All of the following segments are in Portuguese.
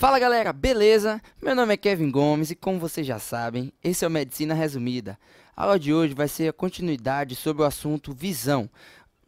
Fala galera, beleza? Meu nome é Kevin Gomes e como vocês já sabem, esse é o Medicina Resumida. A aula de hoje vai ser a continuidade sobre o assunto visão.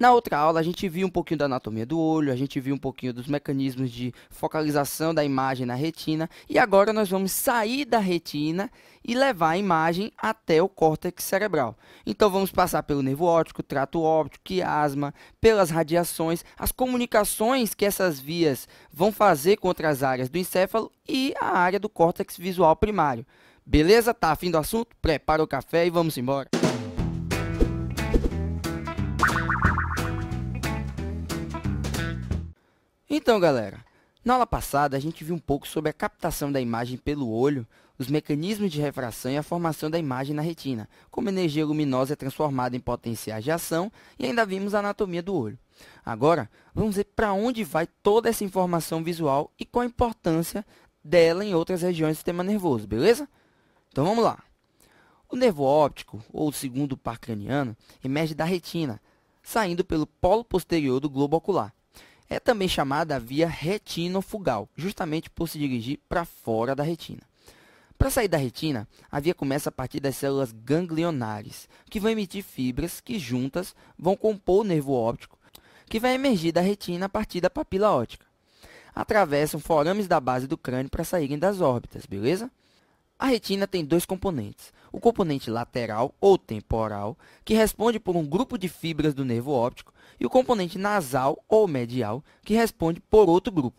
Na outra aula a gente viu um pouquinho da anatomia do olho, a gente viu um pouquinho dos mecanismos de focalização da imagem na retina e agora nós vamos sair da retina e levar a imagem até o córtex cerebral. Então vamos passar pelo nervo óptico, trato óptico, quiasma, pelas radiações, as comunicações que essas vias vão fazer contra as áreas do encéfalo e a área do córtex visual primário. Beleza? Tá afim do assunto? Prepara o café e vamos embora. Então, galera, na aula passada a gente viu um pouco sobre a captação da imagem pelo olho, os mecanismos de refração e a formação da imagem na retina, como energia luminosa é transformada em potenciais de ação e ainda vimos a anatomia do olho. Agora, vamos ver para onde vai toda essa informação visual e qual a importância dela em outras regiões do sistema nervoso, beleza? Então vamos lá. O nervo óptico, ou segundo par craniano, emerge da retina, saindo pelo polo posterior do globo ocular é também chamada via retinofugal, justamente por se dirigir para fora da retina. Para sair da retina, a via começa a partir das células ganglionares, que vão emitir fibras que juntas vão compor o nervo óptico, que vai emergir da retina a partir da papila óptica. Atravessam forames da base do crânio para saírem das órbitas, beleza? A retina tem dois componentes. O componente lateral ou temporal, que responde por um grupo de fibras do nervo óptico, e o componente nasal ou medial, que responde por outro grupo.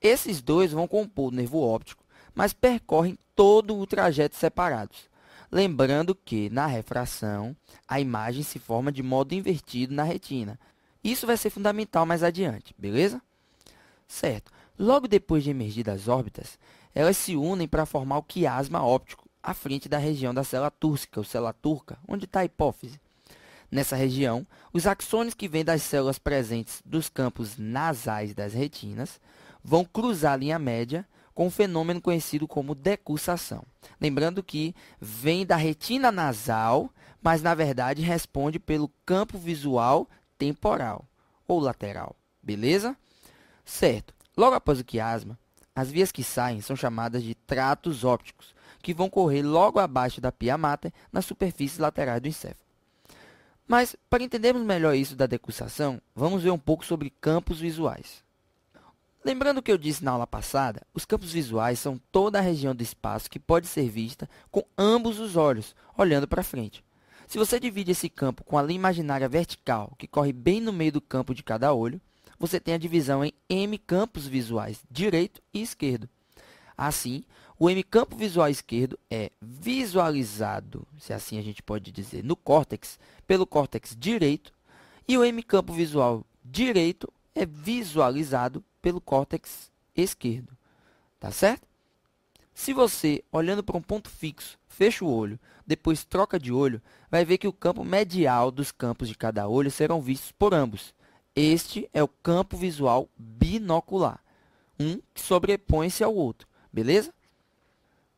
Esses dois vão compor o nervo óptico, mas percorrem todo o trajeto separados. Lembrando que, na refração, a imagem se forma de modo invertido na retina. Isso vai ser fundamental mais adiante, beleza? Certo. Logo depois de emergir das órbitas, elas se unem para formar o quiasma óptico, à frente da região da célula túrcica, ou célula turca, onde está a hipófise. Nessa região, os axônios que vêm das células presentes dos campos nasais das retinas vão cruzar a linha média com um fenômeno conhecido como decursação. Lembrando que vem da retina nasal, mas na verdade responde pelo campo visual temporal ou lateral. Beleza? Certo. Logo após o quiasma, as vias que saem são chamadas de tratos ópticos, que vão correr logo abaixo da pia mater, nas superfícies laterais do encéfalo. Mas, para entendermos melhor isso da decussação, vamos ver um pouco sobre campos visuais. Lembrando o que eu disse na aula passada, os campos visuais são toda a região do espaço que pode ser vista com ambos os olhos, olhando para frente. Se você divide esse campo com a linha imaginária vertical, que corre bem no meio do campo de cada olho, você tem a divisão em M campos visuais direito e esquerdo. Assim, o M campo visual esquerdo é visualizado, se assim a gente pode dizer, no córtex, pelo córtex direito, e o M campo visual direito é visualizado pelo córtex esquerdo. Tá certo? Se você, olhando para um ponto fixo, fecha o olho, depois troca de olho, vai ver que o campo medial dos campos de cada olho serão vistos por ambos. Este é o campo visual binocular, um que sobrepõe-se ao outro, beleza?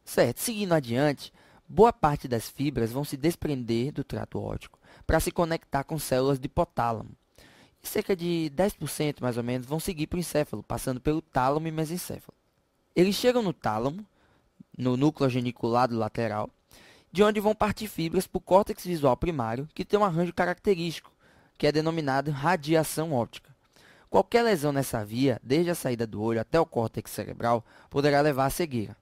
Certo, seguindo adiante, boa parte das fibras vão se desprender do trato óptico para se conectar com células de hipotálamo. cerca de 10% mais ou menos vão seguir para o encéfalo, passando pelo tálamo e mesencéfalo. Eles chegam no tálamo, no núcleo geniculado lateral, de onde vão partir fibras para o córtex visual primário, que tem um arranjo característico, que é denominado radiação óptica. Qualquer lesão nessa via, desde a saída do olho até o córtex cerebral, poderá levar à cegueira.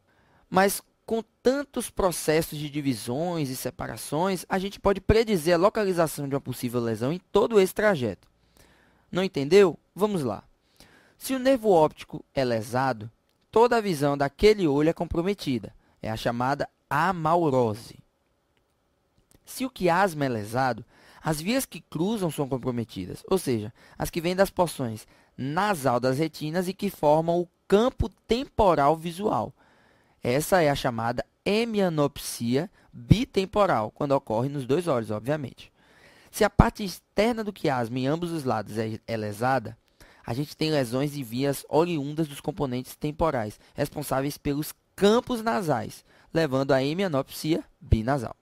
Mas com tantos processos de divisões e separações, a gente pode predizer a localização de uma possível lesão em todo esse trajeto. Não entendeu? Vamos lá. Se o nervo óptico é lesado, toda a visão daquele olho é comprometida. É a chamada amaurose. Se o quiasma é lesado, as vias que cruzam são comprometidas, ou seja, as que vêm das porções nasal das retinas e que formam o campo temporal visual. Essa é a chamada hemianopsia bitemporal, quando ocorre nos dois olhos, obviamente. Se a parte externa do quiasma em ambos os lados é, é lesada, a gente tem lesões de vias oriundas dos componentes temporais, responsáveis pelos campos nasais, levando à hemianopsia binasal.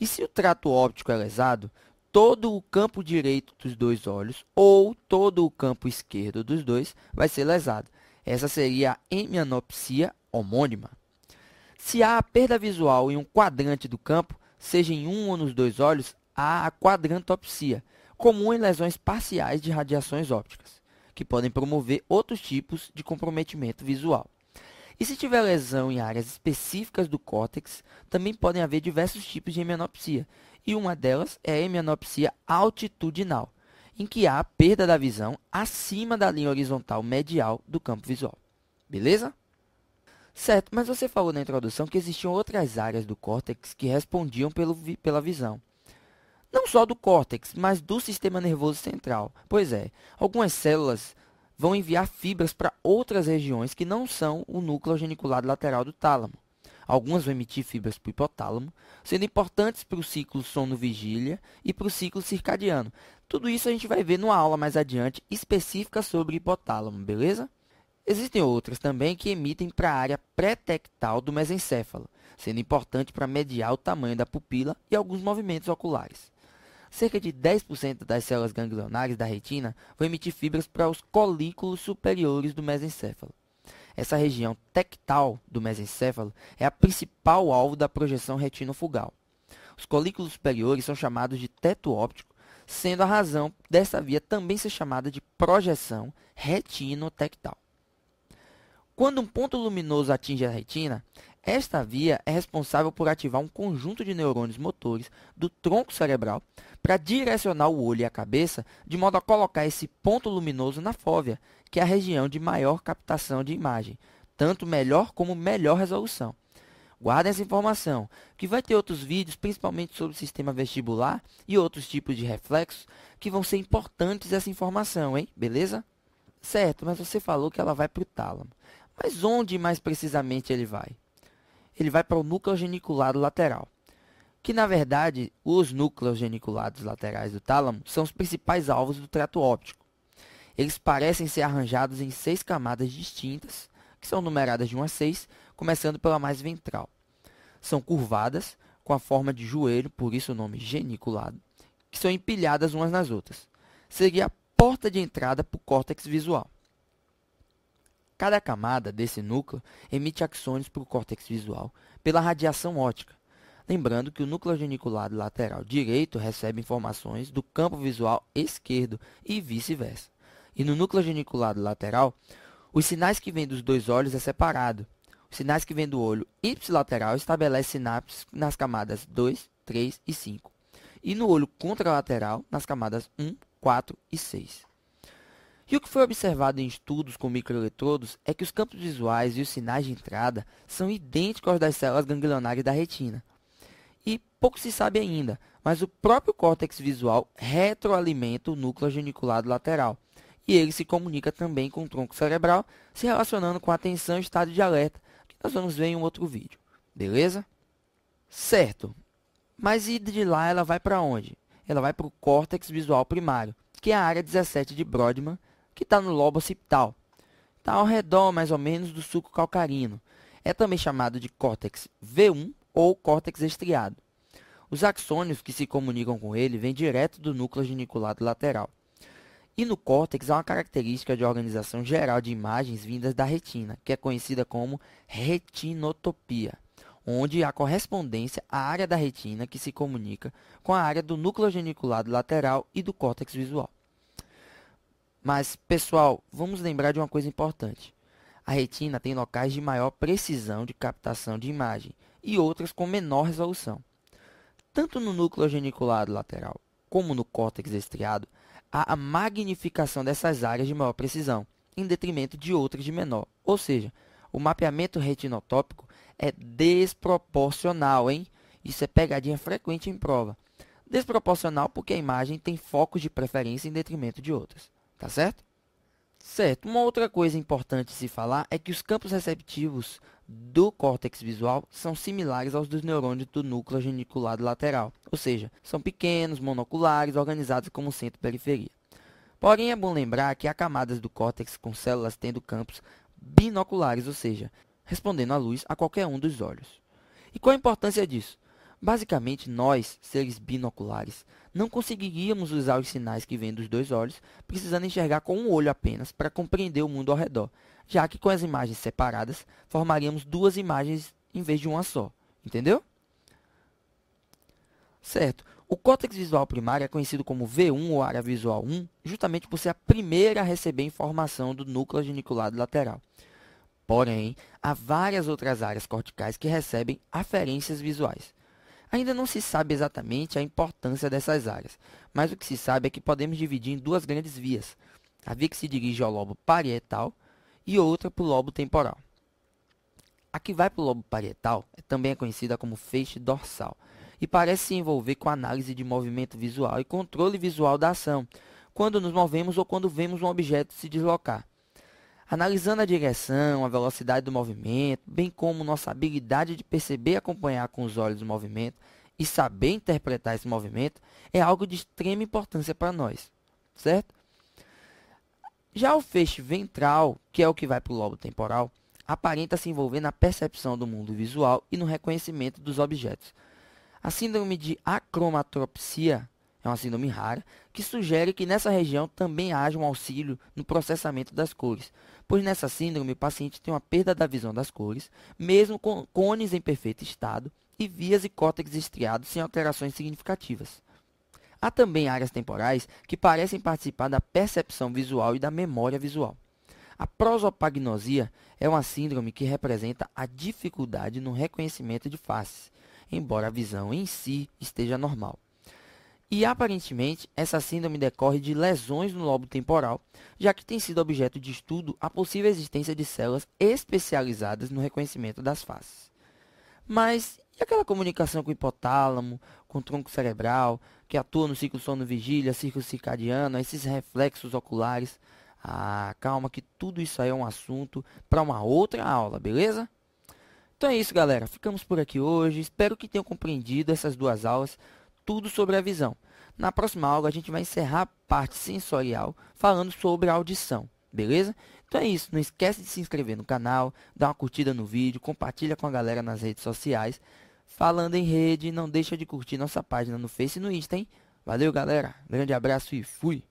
E se o trato óptico é lesado, todo o campo direito dos dois olhos ou todo o campo esquerdo dos dois vai ser lesado. Essa seria a hemianopsia homônima. Se há perda visual em um quadrante do campo, seja em um ou nos dois olhos, há a quadrantopsia, comum em lesões parciais de radiações ópticas, que podem promover outros tipos de comprometimento visual. E se tiver lesão em áreas específicas do córtex, também podem haver diversos tipos de hemianopsia, e uma delas é a hemianopsia altitudinal, em que há perda da visão acima da linha horizontal medial do campo visual. Beleza? Certo, mas você falou na introdução que existiam outras áreas do córtex que respondiam pelo, pela visão. Não só do córtex, mas do sistema nervoso central. Pois é, algumas células vão enviar fibras para outras regiões que não são o núcleo geniculado lateral do tálamo. Algumas vão emitir fibras para o hipotálamo, sendo importantes para o ciclo sono-vigília e para o ciclo circadiano. Tudo isso a gente vai ver numa aula mais adiante específica sobre hipotálamo, beleza? Existem outras também que emitem para a área pré-tectal do mesencéfalo, sendo importante para mediar o tamanho da pupila e alguns movimentos oculares. Cerca de 10% das células ganglionares da retina vão emitir fibras para os colículos superiores do mesencéfalo. Essa região tectal do mesencéfalo é a principal alvo da projeção retinofugal. Os colículos superiores são chamados de teto óptico, sendo a razão dessa via também ser chamada de projeção retinotectal. Quando um ponto luminoso atinge a retina, esta via é responsável por ativar um conjunto de neurônios motores do tronco cerebral para direcionar o olho e a cabeça de modo a colocar esse ponto luminoso na fóvea, que é a região de maior captação de imagem, tanto melhor como melhor resolução. Guardem essa informação, que vai ter outros vídeos, principalmente sobre o sistema vestibular e outros tipos de reflexos, que vão ser importantes essa informação, hein? Beleza? Certo, mas você falou que ela vai para o tálamo. Mas onde mais precisamente ele vai? ele vai para o núcleo geniculado lateral. Que na verdade, os núcleos geniculados laterais do tálamo são os principais alvos do trato óptico. Eles parecem ser arranjados em seis camadas distintas, que são numeradas de 1 a 6, começando pela mais ventral. São curvadas, com a forma de joelho, por isso o nome geniculado, que são empilhadas umas nas outras. Seria a porta de entrada para o córtex visual. Cada camada desse núcleo emite axônios para o córtex visual pela radiação óptica. Lembrando que o núcleo geniculado lateral direito recebe informações do campo visual esquerdo e vice-versa. E no núcleo geniculado lateral, os sinais que vêm dos dois olhos é separado. Os sinais que vêm do olho ipsilateral estabelecem sinapses nas camadas 2, 3 e 5. E no olho contralateral, nas camadas 1, 4 e 6. E o que foi observado em estudos com microeletrodos é que os campos visuais e os sinais de entrada são idênticos aos das células ganglionares da retina. E pouco se sabe ainda, mas o próprio córtex visual retroalimenta o núcleo geniculado lateral. E ele se comunica também com o tronco cerebral, se relacionando com a atenção e estado de alerta, que nós vamos ver em um outro vídeo. Beleza? Certo. Mas e de lá ela vai para onde? Ela vai para o córtex visual primário, que é a área 17 de Brodmann, que está no lobo occipital. Está ao redor, mais ou menos, do suco calcarino. É também chamado de córtex V1 ou córtex estriado. Os axônios que se comunicam com ele vêm direto do núcleo geniculado lateral. E no córtex há uma característica de organização geral de imagens vindas da retina, que é conhecida como retinotopia, onde há correspondência à área da retina que se comunica com a área do núcleo geniculado lateral e do córtex visual. Mas, pessoal, vamos lembrar de uma coisa importante. A retina tem locais de maior precisão de captação de imagem e outras com menor resolução. Tanto no núcleo geniculado lateral como no córtex estriado, há a magnificação dessas áreas de maior precisão, em detrimento de outras de menor. Ou seja, o mapeamento retinotópico é desproporcional, hein? Isso é pegadinha frequente em prova. Desproporcional porque a imagem tem focos de preferência em detrimento de outras. Tá certo? Certo. Uma outra coisa importante se falar é que os campos receptivos do córtex visual são similares aos dos neurônios do núcleo geniculado lateral, ou seja, são pequenos, monoculares, organizados como centro-periferia. Porém, é bom lembrar que há camadas do córtex com células tendo campos binoculares, ou seja, respondendo à luz a qualquer um dos olhos. E qual a importância disso? Basicamente, nós, seres binoculares, não conseguiríamos usar os sinais que vêm dos dois olhos, precisando enxergar com um olho apenas para compreender o mundo ao redor, já que com as imagens separadas, formaríamos duas imagens em vez de uma só. Entendeu? Certo. O córtex visual primário é conhecido como V1 ou área visual 1, justamente por ser a primeira a receber informação do núcleo geniculado lateral. Porém, há várias outras áreas corticais que recebem aferências visuais. Ainda não se sabe exatamente a importância dessas áreas, mas o que se sabe é que podemos dividir em duas grandes vias: a via que se dirige ao lobo parietal e outra para o lobo temporal. A que vai para o lobo parietal é também é conhecida como feixe dorsal e parece se envolver com análise de movimento visual e controle visual da ação, quando nos movemos ou quando vemos um objeto se deslocar analisando a direção, a velocidade do movimento, bem como nossa habilidade de perceber e acompanhar com os olhos o movimento e saber interpretar esse movimento, é algo de extrema importância para nós, certo? Já o feixe ventral, que é o que vai para o lobo temporal, aparenta se envolver na percepção do mundo visual e no reconhecimento dos objetos. A síndrome de acromatropsia é uma síndrome rara, que sugere que nessa região também haja um auxílio no processamento das cores, pois nessa síndrome o paciente tem uma perda da visão das cores, mesmo com cones em perfeito estado e vias e córtex estriados sem alterações significativas. Há também áreas temporais que parecem participar da percepção visual e da memória visual. A prosopagnosia é uma síndrome que representa a dificuldade no reconhecimento de faces, embora a visão em si esteja normal. E aparentemente, essa síndrome decorre de lesões no lobo temporal, já que tem sido objeto de estudo a possível existência de células especializadas no reconhecimento das faces. Mas e aquela comunicação com o hipotálamo, com o tronco cerebral, que atua no ciclo sono-vigília, ciclo circadiano, esses reflexos oculares? Ah, calma que tudo isso aí é um assunto para uma outra aula, beleza? Então é isso, galera. Ficamos por aqui hoje. Espero que tenham compreendido essas duas aulas tudo sobre a visão. Na próxima aula, a gente vai encerrar a parte sensorial falando sobre a audição, beleza? Então é isso, não esquece de se inscrever no canal, dá uma curtida no vídeo, compartilha com a galera nas redes sociais. Falando em rede, não deixa de curtir nossa página no Face e no Insta, hein? Valeu, galera. Grande abraço e fui!